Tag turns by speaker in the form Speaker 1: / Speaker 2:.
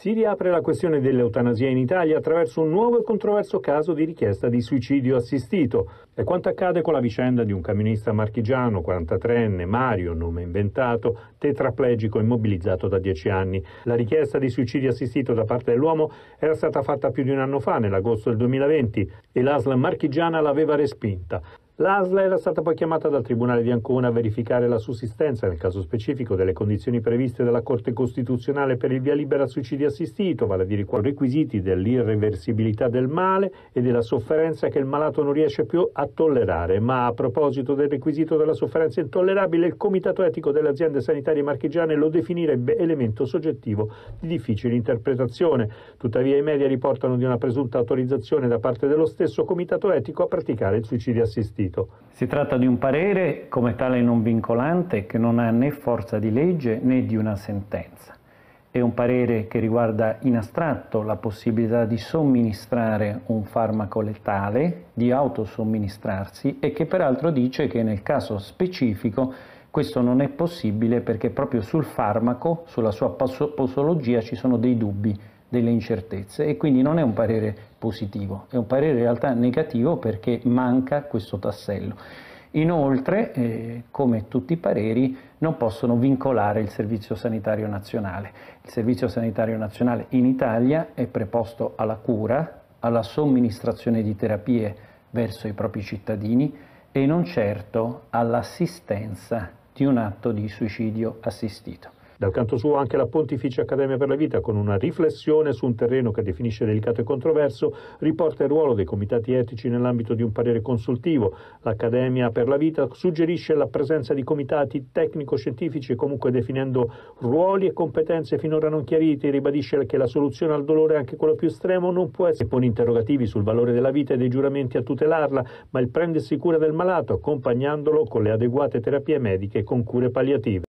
Speaker 1: Si riapre la questione dell'eutanasia in Italia attraverso un nuovo e controverso caso di richiesta di suicidio assistito. È quanto accade con la vicenda di un camionista marchigiano, 43enne, Mario, nome inventato, tetraplegico e immobilizzato da dieci anni. La richiesta di suicidio assistito da parte dell'uomo era stata fatta più di un anno fa, nell'agosto del 2020, e l'ASL marchigiana l'aveva respinta. L'ASLA era stata poi chiamata dal Tribunale di Ancona a verificare la sussistenza, nel caso specifico, delle condizioni previste dalla Corte Costituzionale per il via libera suicidio assistito, vale a dire i requisiti dell'irreversibilità del male e della sofferenza che il malato non riesce più a tollerare. Ma a proposito del requisito della sofferenza intollerabile, il Comitato Etico delle Aziende Sanitarie Marchigiane lo definirebbe elemento soggettivo di difficile interpretazione. Tuttavia i media riportano di una presunta autorizzazione da parte dello stesso Comitato Etico a praticare il suicidio assistito merito.
Speaker 2: Si tratta di un parere come tale non vincolante che non ha né forza di legge né di una sentenza. È un parere che riguarda in astratto la possibilità di somministrare un farmaco letale, di autosomministrarsi e che peraltro dice che nel caso specifico questo non è possibile perché proprio sul farmaco, sulla sua posologia ci sono dei dubbi delle incertezze e quindi non è un parere positivo, è un parere in realtà negativo perché manca questo tassello. Inoltre, eh, come tutti i pareri, non possono vincolare il Servizio Sanitario Nazionale. Il Servizio Sanitario Nazionale in Italia è preposto alla cura, alla somministrazione di terapie verso i propri cittadini e non certo all'assistenza di un atto
Speaker 1: di suicidio assistito. Dal canto suo anche la Pontificia Accademia per la Vita, con una riflessione su un terreno che definisce delicato e controverso, riporta il ruolo dei comitati etici nell'ambito di un parere consultivo. L'Accademia per la Vita suggerisce la presenza di comitati tecnico-scientifici, comunque definendo ruoli e competenze finora non chiariti, ribadisce che la soluzione al dolore, anche quello più estremo, non può essere. Pone interrogativi sul valore della vita e dei giuramenti a tutelarla, ma il prendersi cura del malato, accompagnandolo con le adeguate terapie mediche e con cure palliative.